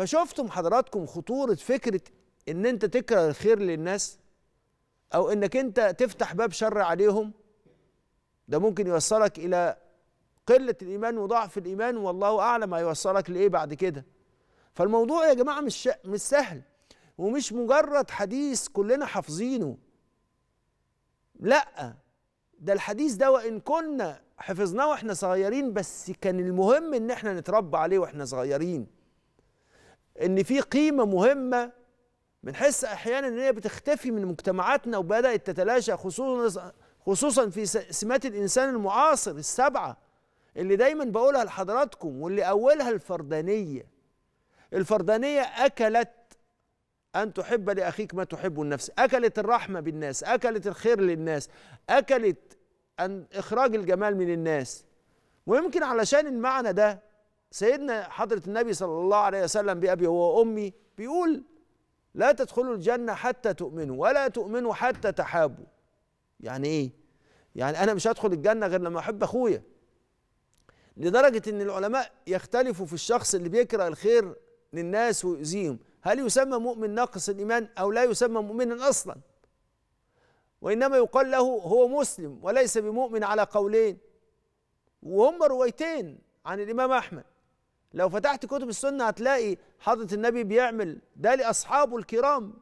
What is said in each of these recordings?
فشفتم حضراتكم خطورة فكرة ان انت تكره الخير للناس او انك انت تفتح باب شر عليهم ده ممكن يوصلك الى قلة الايمان وضعف الايمان والله اعلم هيوصلك لايه بعد كده فالموضوع يا جماعة مش مش سهل ومش مجرد حديث كلنا حافظينه لا ده الحديث ده وان كنا حفظناه واحنا صغيرين بس كان المهم ان احنا نتربى عليه واحنا صغيرين ان في قيمه مهمه بنحس احيانا ان هي بتختفي من مجتمعاتنا وبدات تتلاشى خصوصا خصوصا في سمات الانسان المعاصر السبعه اللي دايما بقولها لحضراتكم واللي اولها الفردانيه الفردانيه اكلت أن تحب لأخيك ما تحبه النفس أكلت الرحمة بالناس أكلت الخير للناس أكلت أن إخراج الجمال من الناس ويمكن علشان المعنى ده سيدنا حضرة النبي صلى الله عليه وسلم بأبي وأمي بيقول لا تدخلوا الجنة حتى تؤمنوا ولا تؤمنوا حتى تحابوا يعني إيه؟ يعني أنا مش هدخل الجنة غير لما أحب أخويا لدرجة إن العلماء يختلفوا في الشخص اللي بيكره الخير للناس ويؤذيهم هل يسمى مؤمن ناقص الإيمان أو لا يسمى مؤمنا أصلا وإنما يقال له هو مسلم وليس بمؤمن على قولين وهم روايتين عن الإمام أحمد لو فتحت كتب السنة هتلاقي حضرة النبي بيعمل ده لأصحابه الكرام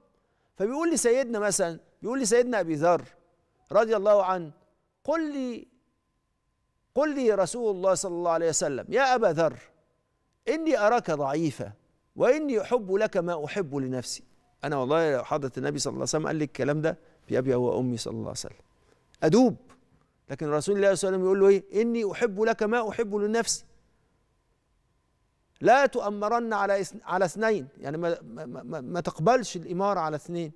فبيقول لسيدنا مثلا بيقول لسيدنا أبي ذر رضي الله عنه قل لي قل لي رسول الله صلى الله عليه وسلم يا أبا ذر إني أراك ضعيفة وإني أحب لك ما أحب لنفسي أنا والله لو حضرة النبي صلى الله عليه وسلم قال لي الكلام ده في أبي هو وأمي صلى الله عليه وسلم أدوب لكن رسول الله صلى الله عليه وسلم يقول له إيه إني أحب لك ما أحب لنفسي لا تؤمرن على على اثنين يعني ما, ما, ما تقبلش الإمارة على اثنين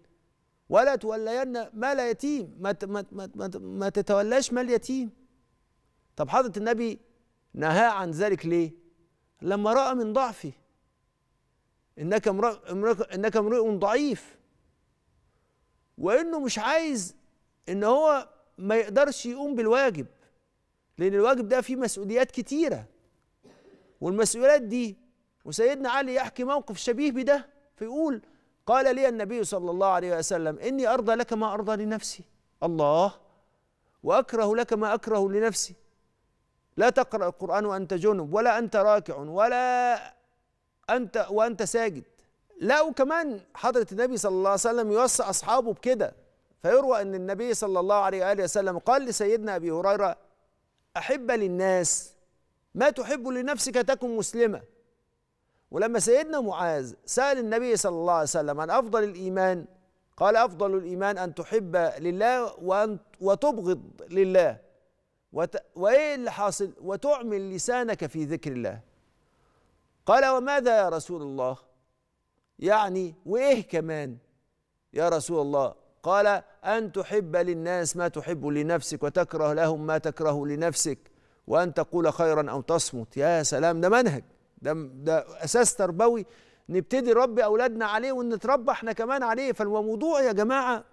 ولا تولين مال يتيم ما, ما, ما, ما تتولاش مال يتيم طب حضرة النبي نهى عن ذلك ليه لما رأى من ضعفه انك امرؤ انك امرئ ضعيف وانه مش عايز ان هو ما يقدرش يقوم بالواجب لان الواجب ده فيه مسؤوليات كتيره والمسؤولات دي وسيدنا علي يحكي موقف شبيه بده فيقول قال لي النبي صلى الله عليه وسلم إني أرضى لك ما أرضى لنفسي الله وأكره لك ما أكره لنفسي لا تقرأ القرآن وأنت جنب ولا أنت راكع ولا أنت وأنت ساجد لا وكمان حضرة النبي صلى الله عليه وسلم يوصي أصحابه بكده فيروى أن النبي صلى الله عليه وآله وسلم قال لسيدنا أبي هريرة أحب للناس ما تحب لنفسك تكن مسلمة ولما سيدنا معاذ سأل النبي صلى الله عليه وسلم عن أفضل الإيمان قال أفضل الإيمان أن تحب لله وأن وتبغض لله وت... وإيه اللي حاصل وتعمل لسانك في ذكر الله قال وماذا يا رسول الله يعني وإيه كمان يا رسول الله قال أن تحب للناس ما تحب لنفسك وتكره لهم ما تكره لنفسك وأن تقول خيرا أو تصمت يا سلام ده منهج ده, ده أساس تربوي نبتدي نربي أولادنا عليه ونتربى احنا كمان عليه فالموضوع يا جماعة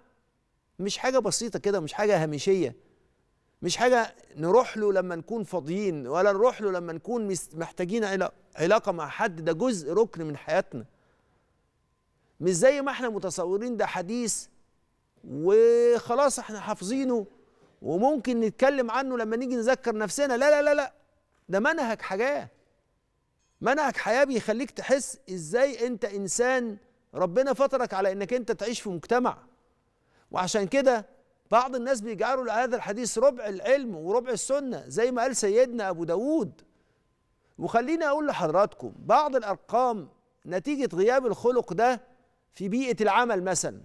مش حاجة بسيطة كده مش حاجة هامشية مش حاجة نروح له لما نكون فاضيين ولا نروح له لما نكون محتاجين علاقة مع حد ده جزء ركن من حياتنا مش زي ما احنا متصورين ده حديث وخلاص احنا حافظينه وممكن نتكلم عنه لما نيجي نذكر نفسنا لا لا لا لا ده منهج حياه منهج حياه بيخليك تحس ازاي انت انسان ربنا فطرك على انك انت تعيش في مجتمع وعشان كده بعض الناس بيجعلوا لهذا الحديث ربع العلم وربع السنه زي ما قال سيدنا ابو داود وخليني اقول لحضراتكم بعض الارقام نتيجه غياب الخلق ده في بيئه العمل مثلا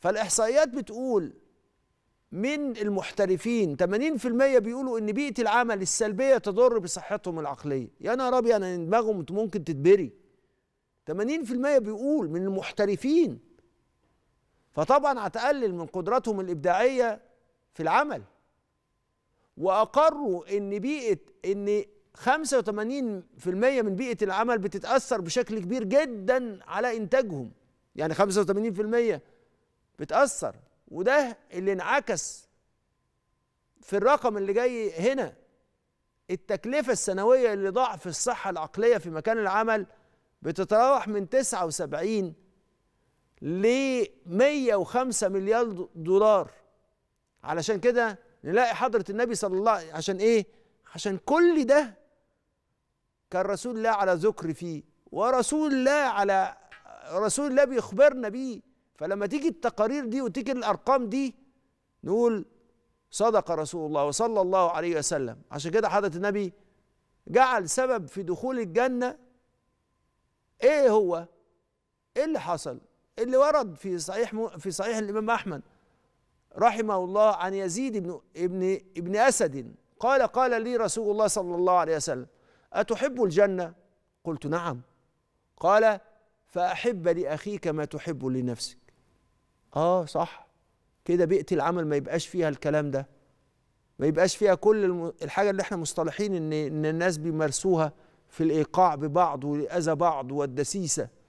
فالاحصائيات بتقول من المحترفين 80% بيقولوا ان بيئه العمل السلبيه تضر بصحتهم العقليه يا نهار ابيض يعني انا دماغهم ممكن تتبري 80% بيقول من المحترفين فطبعا هتقلل من قدراتهم الابداعيه في العمل واقروا ان بيئه ان 85% من بيئه العمل بتتاثر بشكل كبير جدا على انتاجهم يعني 85% بتاثر وده اللي انعكس في الرقم اللي جاي هنا التكلفة السنوية اللي ضعف الصحة العقلية في مكان العمل بتتراوح من 79 ل 105 مليار دولار علشان كده نلاقي حضرة النبي صلى الله عليه عشان ايه؟ عشان كل ده كان رسول الله على ذكر فيه ورسول الله على رسول الله بيخبرنا بيه فلما تيجي التقارير دي وتيجي الارقام دي نقول صدق رسول الله وصلى الله عليه وسلم عشان كده حضرة النبي جعل سبب في دخول الجنة ايه هو ايه اللي حصل إيه اللي ورد في صحيح في صحيح الامام احمد رحمه الله عن يزيد بن ابن ابن اسد قال قال لي رسول الله صلى الله عليه وسلم اتحب الجنه قلت نعم قال فاحب لاخيك ما تحب لنفسك اه صح كده بيئة العمل ما يبقاش فيها الكلام ده ما يبقاش فيها كل الحاجة اللي احنا مصطلحين ان, إن الناس بيمارسوها في الايقاع ببعض واذى بعض والدسيسة